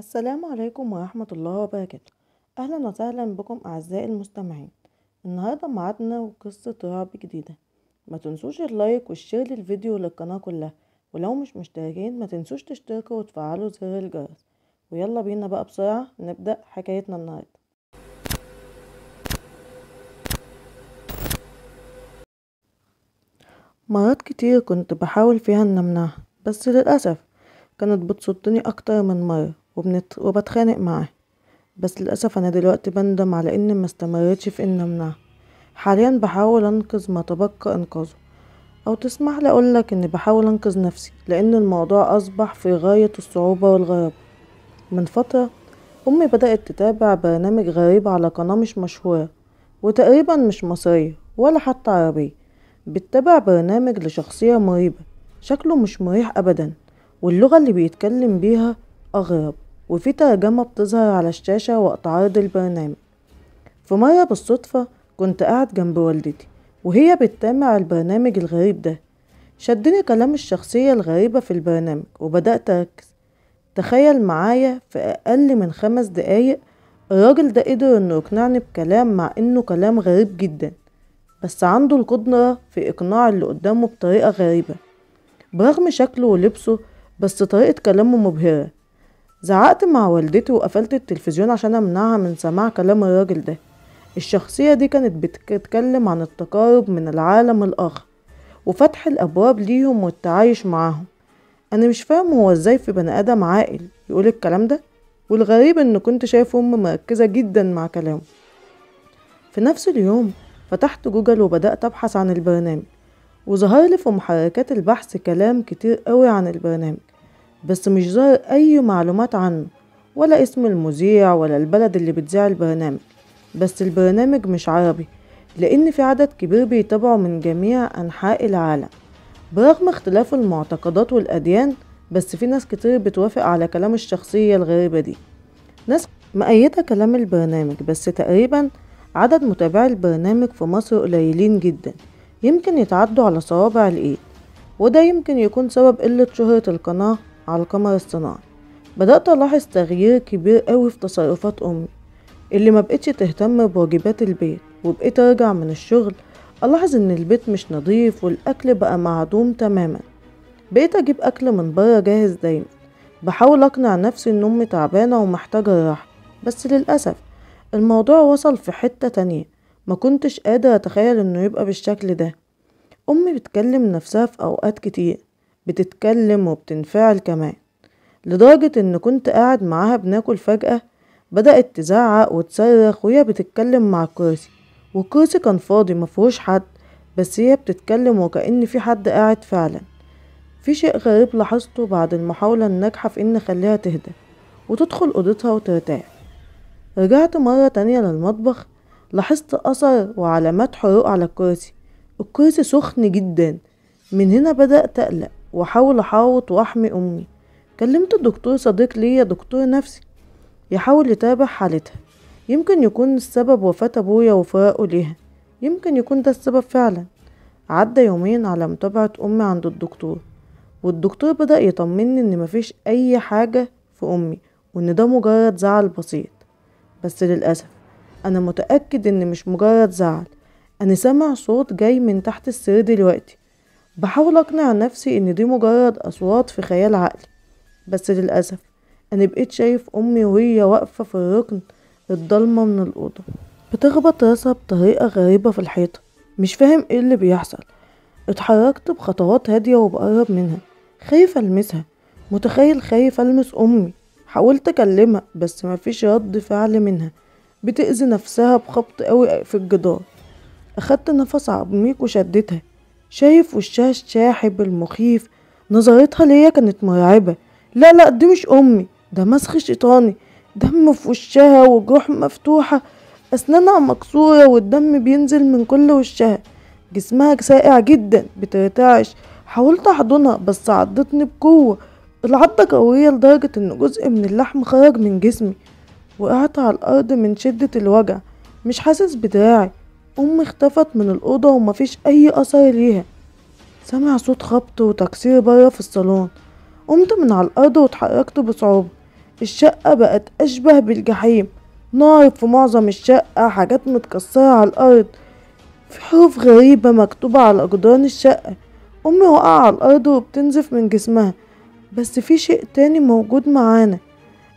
السلام عليكم ورحمة الله وبركاته أهلا وسهلا بكم أعزائي المستمعين النهاردة معادنا وقصة رعب جديدة ما تنسوش اللايك والشير للفيديو للقناة كلها ولو مش مشتركين ما تنسوش تشتركوا وتفعلوا زر الجرس ويلا بينا بقى بسرعة نبدأ حكايتنا النهاردة مرات كتير كنت بحاول فيها ان امنعها بس للأسف كانت بتصدني اكتر من مرة وبنت... وبتخانق معاه بس للأسف أنا دلوقتي بندم على إني ما استمرتش في إني أمنعه حاليا بحاول أنقذ ما تبقى إنقاذه أو تسمح لي أقولك إني بحاول أنقذ نفسي لأن الموضوع أصبح في غاية الصعوبة والغرابة من فترة أمي بدأت تتابع برنامج غريب على قناة مش مشهورة وتقريبا مش مصرية ولا حتى عربية بتتابع برنامج لشخصية مريبة شكله مش مريح أبدا واللغة اللي بيتكلم بيها أغرب وفي ترجمة بتظهر على الشاشة وقت عرض البرنامج في مرة بالصدفة كنت قاعد جنب والدتي وهي بتتابع البرنامج الغريب ده شدني كلام الشخصية الغريبة في البرنامج وبدأت أركز تخيل معايا في أقل من خمس دقايق الراجل ده قدر إنه يقنعني بكلام مع إنه كلام غريب جدا بس عنده القدرة في إقناع اللي قدامه بطريقة غريبة برغم شكله ولبسه بس طريقة كلامه مبهرة زعقت مع والدتي وقفلت التلفزيون عشان امنعها من سماع كلام الراجل ده الشخصية دي كانت بتتكلم عن التقارب من العالم الآخر وفتح الأبواب ليهم والتعايش معاهم أنا مش فاهم هو إزاي في بني آدم عاقل يقول الكلام ده والغريب إن كنت شايف أم مركزة جدا مع كلامه في نفس اليوم فتحت جوجل وبدأت أبحث عن البرنامج وظهر لي في محركات البحث كلام كتير قوي عن البرنامج بس مش ظاهر أي معلومات عنه ولا اسم المذيع ولا البلد اللي بتذيع البرنامج بس البرنامج مش عربي لأن في عدد كبير بيتابعه من جميع أنحاء العالم برغم اختلاف المعتقدات والأديان بس في ناس كتير بتوافق على كلام الشخصية الغريبة دي ناس مأيدة كلام البرنامج بس تقريبا عدد متابعي البرنامج في مصر قليلين جدا يمكن يتعدوا على صوابع الإيد وده يمكن يكون سبب قلة شهرة القناة على القمر الصناعي بدأت ألاحظ تغيير كبير أوي في تصرفات أمي اللي ما بقتش تهتم بواجبات البيت وبقيت أرجع من الشغل ألاحظ إن البيت مش نظيف والأكل بقى معدوم تماما بقيت أجيب أكل من بره جاهز دايما بحاول أقنع نفسي إن أمي تعبانة ومحتاجة الراحة بس للأسف الموضوع وصل في حتة تانية ما كنتش قادر أتخيل إنه يبقى بالشكل ده أمي بتكلم نفسها في أوقات كتير بتتكلم وبتنفعل كمان لدرجة إن كنت قاعد معاها بناكل فجأة بدأت تزعق وتصرخ وهي بتتكلم مع الكرسي والكرسي كان فاضي مفهوش حد بس هي بتتكلم وكأن في حد قاعد فعلا في شيء غريب لاحظته بعد المحاولة الناجحة في إن أخليها تهدى وتدخل أوضتها وترتاح رجعت مرة تانية للمطبخ لاحظت أثر وعلامات حروق على الكرسي الكرسي سخن جدا من هنا بدأت أقلق واحاول احاوط واحمي امي كلمت الدكتور صديق ليا دكتور نفسي يحاول يتابع حالتها يمكن يكون السبب وفاة أبويا وفراقه ليها يمكن يكون ده السبب فعلا عدى يومين على متابعة أمي عند الدكتور والدكتور بدأ يطمني إن مفيش أي حاجة في أمي وإن ده مجرد زعل بسيط بس للأسف أنا متأكد إن مش مجرد زعل أنا سامع صوت جاي من تحت السرير دلوقتي بحاول أقنع نفسي إن دي مجرد أصوات في خيال عقلي بس للأسف أنا بقيت شايف أمي وهي واقفة في الركن الضلمة من الأوضة بتخبط راسها بطريقة غريبة في الحيطة مش فاهم ايه اللي بيحصل اتحركت بخطوات هادية وبقرب منها خايف ألمسها متخيل خايف ألمس أمي حاولت أكلمها بس مفيش رد فعل منها بتأذي نفسها بخبط قوي في الجدار أخدت نفس عميق وشدتها شايف وشها الشاحب المخيف نظرتها ليا كانت مرعبة لا لا دي مش أمي ده مسخ شيطاني دم في وشها وجروح مفتوحة أسنانها مكسورة والدم بينزل من كل وشها جسمها ساقع جدا بترتعش حاولت أحضنها بس عضتني بقوة العضة قوية لدرجة إن جزء من اللحم خرج من جسمي وقعت على الأرض من شدة الوجع مش حاسس بدراعي أمي اختفت من الأوضة ومفيش أي أثر ليها سمع صوت خبط وتكسير بره في الصالون قمت من على الأرض واتحركت بصعوبة الشقة بقت أشبه بالجحيم نار في معظم الشقة حاجات متكسرة على الأرض في حروف غريبة مكتوبة على جدران الشقة أمي وقع على الأرض وبتنزف من جسمها بس في شيء تاني موجود معانا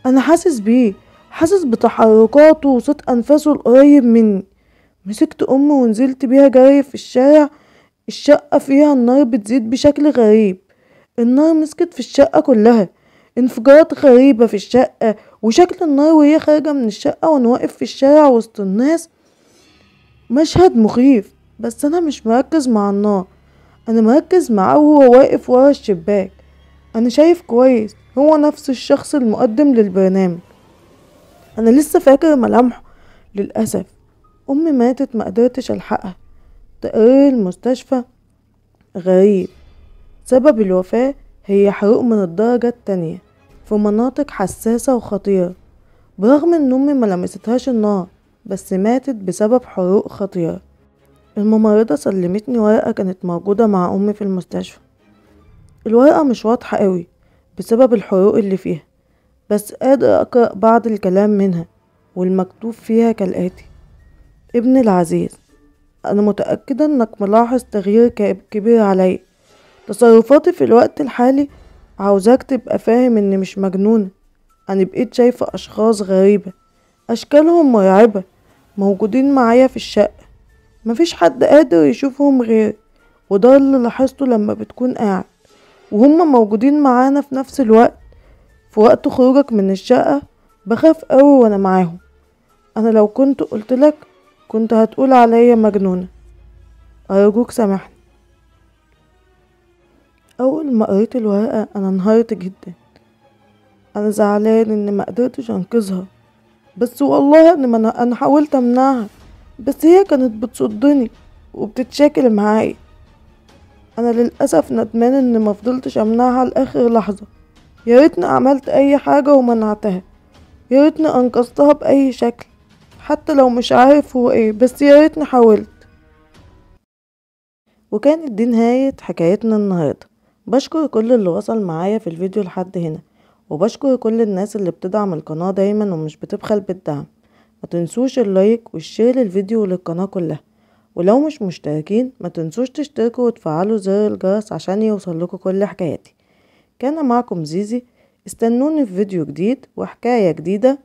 أنا حاسس بيه حاسس بتحركاته وصوت أنفاسه القريب مني مسكت أمي ونزلت بيها جري في الشارع الشقة فيها النار بتزيد بشكل غريب النار مسكت في الشقة كلها انفجارات غريبة في الشقة وشكل النار وهي خارجة من الشقة وأنا واقف في الشارع وسط الناس مشهد مخيف بس أنا مش مركز مع النار أنا مركز معاه وهو واقف ورا الشباك أنا شايف كويس هو نفس الشخص المقدم للبرنامج أنا لسه فاكر ملامحه للأسف أمي ماتت مقدرتش ألحقها تقرير المستشفى غريب سبب الوفاة هي حروق من الدرجة التانية في مناطق حساسة وخطيرة برغم ان امي ملمستهاش النار بس ماتت بسبب حروق خطيرة الممرضة سلمتني ورقة كانت موجودة مع امي في المستشفى الورقة مش واضحة قوي بسبب الحروق اللي فيها بس قادر اقرأ بعض الكلام منها والمكتوب فيها كالآتي ابني العزيز أنا متأكدة أنك ملاحظ تغيير كبير علي تصرفاتي في الوقت الحالي عاوزاك تبقى فاهم إني مش مجنونة أنا بقيت شايفة أشخاص غريبة أشكالهم مرعبة موجودين معايا في الشقة مفيش حد قادر يشوفهم غير وده اللي لاحظته لما بتكون قاعد وهم موجودين معانا في نفس الوقت في وقت خروجك من الشقة بخاف أوي وأنا معاهم أنا لو كنت قلتلك كنت هتقول عليا مجنونة أرجوك سامحني أول ما قريت الورقة أنا انهارت جدا أنا زعلان إن ما قدرتش أنقذها بس والله إن ما أنا, أنا حاولت أمنعها بس هي كانت بتصدني وبتتشاكل معايا أنا للأسف ندمان إن ما فضلتش أمنعها لآخر لحظة يا ريتني عملت أي حاجة ومنعتها يا ريتني أنقذتها بأي شكل حتى لو مش عارف هو ايه بس يا ريتني حاولت وكانت دي نهاية حكايتنا النهاردة بشكر كل اللي وصل معايا في الفيديو لحد هنا وبشكر كل الناس اللي بتدعم القناة دايما ومش بتبخل بالدعم ما تنسوش اللايك والشير للفيديو وللقناة كلها ولو مش مشتركين ما تنسوش تشتركوا وتفعلوا زر الجرس عشان يوصلكوا كل حكاياتي كان معكم زيزي استنوني في فيديو جديد وحكاية جديدة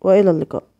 وإلى اللقاء